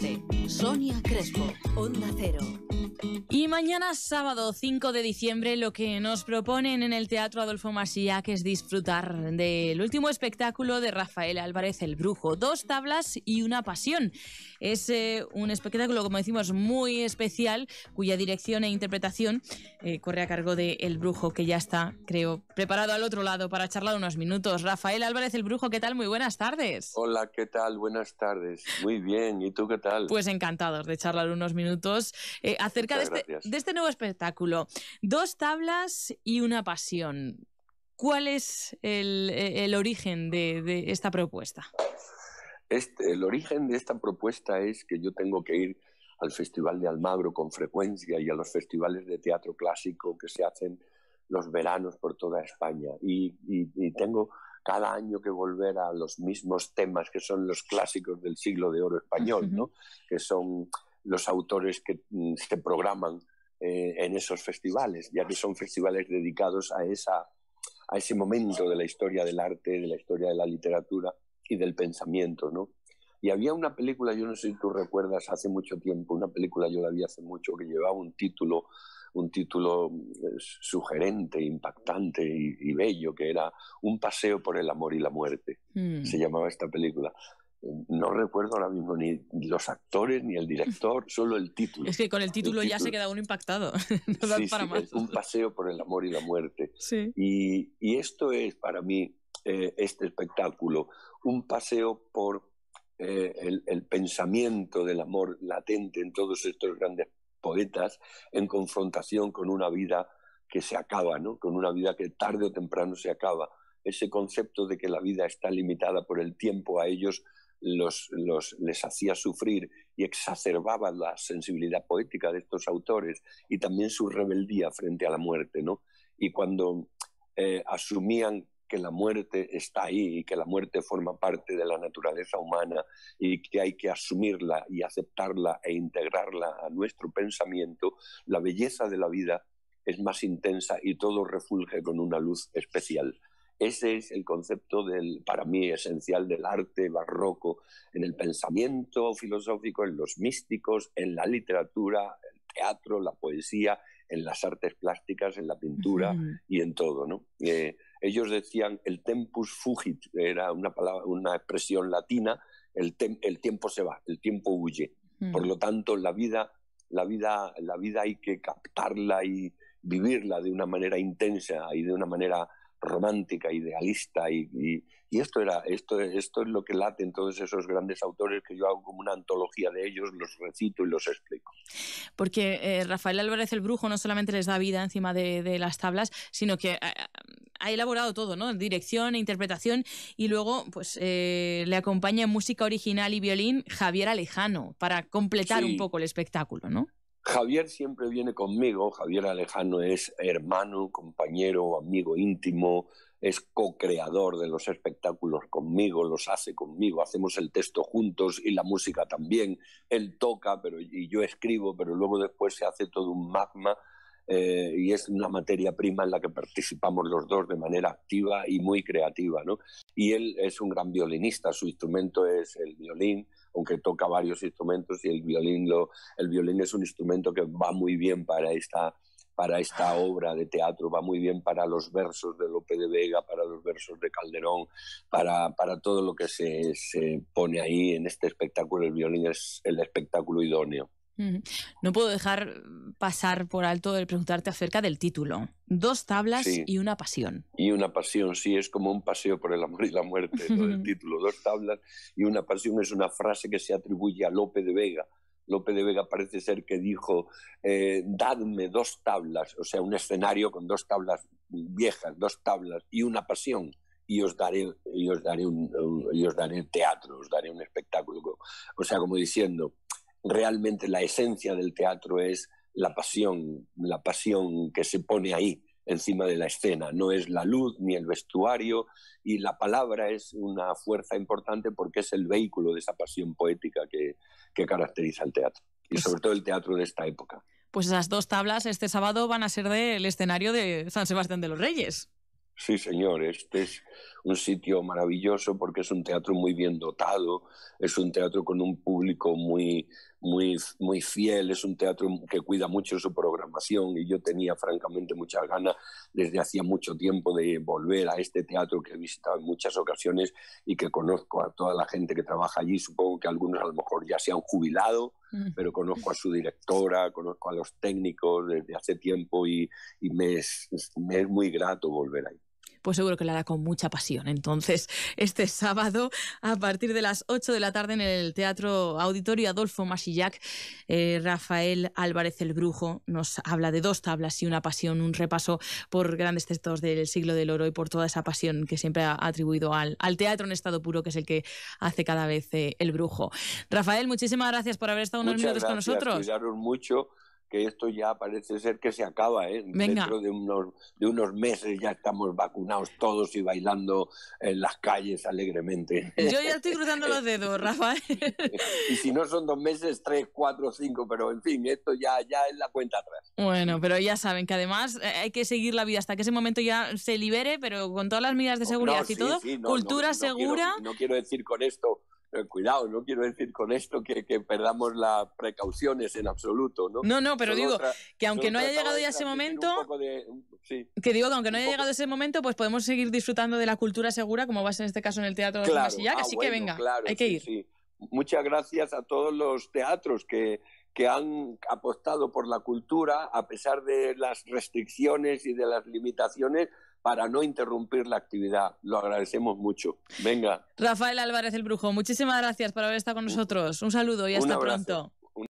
birthday. Sonia Crespo, Onda Cero. Y mañana sábado 5 de diciembre lo que nos proponen en el Teatro Adolfo Masillac es disfrutar del último espectáculo de Rafael Álvarez el Brujo, Dos tablas y una pasión. Es eh, un espectáculo, como decimos, muy especial, cuya dirección e interpretación eh, corre a cargo de El Brujo, que ya está, creo, preparado al otro lado para charlar unos minutos. Rafael Álvarez el Brujo, ¿qué tal? Muy buenas tardes. Hola, ¿qué tal? Buenas tardes. Muy bien, ¿y tú qué tal? Pues en encantados de charlar unos minutos eh, acerca este, de este, nuevo espectáculo. Dos tablas y una pasión. ¿Cuál es el, e, origen de, esta propuesta? Este, el origen de esta propuesta es que yo tengo que ir al Festival de Almagro con frecuencia y a los festivales de teatro clásico que se hacen los veranos por toda España y, tengo cada año que volver a los mismos temas que son los clásicos del siglo de oro español, ¿no? que son los autores que mm, se programan eh, en esos festivales, ya que son festivales dedicados a, esa, a ese momento de la historia del arte, de la historia de la literatura y del pensamiento. ¿no? Y había una película, yo no sé si tú recuerdas, hace mucho tiempo, una película yo la vi hace mucho que llevaba un título un título eh, sugerente, impactante y, bello, que era Un paseo por el amor y la muerte, hmm. se llamaba esta película. No recuerdo ahora mismo ni los actores ni el director, solo el título. Es que con el título ya se queda uno impactado. un paseo por el amor y la muerte. Y, esto es para mí eh, este espectáculo, un paseo por eh, el, el, pensamiento del amor latente en todos estos grandes poetas en confrontación con una vida que se acaba, ¿no? con una vida que tarde o temprano se acaba. Ese concepto de que la vida está limitada por el tiempo a ellos los, les hacía sufrir y exacerbaba la sensibilidad poética de estos autores y también su rebeldía frente a la muerte. Y cuando eh, asumían que la muerte está ahí y que la muerte forma parte de la naturaleza humana y que hay que asumirla y aceptarla e integrarla a nuestro pensamiento, la belleza de la vida es más intensa y todo refulge con una luz especial. Ese es el concepto del, para mí esencial del arte barroco en el pensamiento filosófico, en los místicos, en la literatura, el teatro, la poesía, en las artes plásticas, en la pintura y en todo. ¿no? Eh, ellos decían el tempus fugit, era una, palabra, una expresión latina, el, el tiempo se va, el tiempo huye. Mm. Por lo tanto, la vida, la, vida, la vida hay que captarla y vivirla de una manera intensa y de una manera romántica, idealista, y, esto, era, esto, esto es lo que late en todos esos grandes autores que yo hago como una antología de ellos, los recito y los explico. Porque eh, Rafael Álvarez el Brujo no solamente les da vida encima de, las tablas, sino que eh, ha elaborado todo, ¿no? Dirección, e interpretación y luego pues eh, le acompaña en música original y violín Javier Alejano para completar un poco el espectáculo, ¿no? Javier siempre viene conmigo, Javier Alejano es hermano, compañero, amigo íntimo, es co-creador de los espectáculos conmigo, los hace conmigo, hacemos el texto juntos y la música también, él toca pero, y yo escribo, pero luego después se hace todo un magma eh, y es una materia prima en la que participamos los dos de manera activa y muy creativa. ¿no? Y él es un gran violinista, su instrumento es el violín, aunque toca varios instrumentos y el violín, lo, el violín es un instrumento que va muy bien para esta para esta obra de teatro, va muy bien para los versos de Lope de Vega, para los versos de Calderón, para, para todo lo que se, se pone ahí en este espectáculo. El violín es el espectáculo idóneo. No puedo dejar pasar por alto el preguntarte acerca del título. Dos tablas y una pasión. Y una pasión, sí, es como un paseo por el amor y la muerte, El título. Dos tablas y una pasión es una frase que se atribuye a Lope de Vega. Lope de Vega parece ser que dijo, eh, dadme dos tablas, o sea, un escenario con dos tablas viejas, dos tablas y una pasión y os daré, y os daré, un, y os daré teatro, os daré un espectáculo. O sea, como diciendo, realmente la esencia del teatro es la pasión, la pasión que se pone ahí encima de la escena. No es la luz ni el vestuario y la palabra es una fuerza importante porque es el vehículo de esa pasión poética que, caracteriza el teatro y pues sobre todo el teatro de esta época. Pues esas dos tablas este sábado van a ser del escenario de San Sebastián de los Reyes. Sí, señor, este es un sitio maravilloso porque es un teatro muy bien dotado, es un teatro con un público muy, muy, muy fiel, es un teatro que cuida mucho su programación y yo tenía francamente muchas ganas desde hacía mucho tiempo de volver a este teatro que he visitado en muchas ocasiones y que conozco a toda la gente que trabaja allí, supongo que algunos a lo mejor ya se han jubilado, mm. pero conozco a su directora, conozco a los técnicos desde hace tiempo y, me, me es muy grato volver ahí pues seguro que lo hará con mucha pasión. Entonces, este sábado, a partir de las 8 de la tarde en el Teatro Auditorio Adolfo Masillac, eh, Rafael Álvarez el Brujo nos habla de dos tablas y una pasión, un repaso por grandes textos del siglo del oro y por toda esa pasión que siempre ha atribuido al, al teatro en estado puro, que es el que hace cada vez eh, el brujo. Rafael, muchísimas gracias por haber estado unos minutos con nosotros. mucho que esto ya parece ser que se acaba. ¿eh? Dentro de unos, de unos meses ya estamos vacunados todos y bailando en las calles alegremente. Yo ya estoy cruzando los dedos, Rafael. y si no son dos meses, tres, cuatro, cinco, pero en fin, esto ya, ya es la cuenta atrás. Bueno, pero ya saben que además eh, hay que seguir la vida hasta que ese momento ya se libere, pero con todas las medidas de oh, seguridad y todo, cultura segura. no quiero decir con esto eh, cuidado, no quiero decir con esto que, perdamos las precauciones en absoluto, ¿no? No, no, pero digo que aunque no haya llegado ya ese momento, que digo aunque no haya llegado ese momento, pues podemos seguir disfrutando de la cultura segura, como vas en este caso en el Teatro de la ah, así que venga, hay que ir. Muchas gracias a todos los teatros que, que han apostado por la cultura, a pesar de las restricciones y de las limitaciones, para no interrumpir la actividad. Lo agradecemos mucho. Venga. Rafael Álvarez el Brujo, muchísimas gracias por haber estado con nosotros. Un saludo y hasta pronto.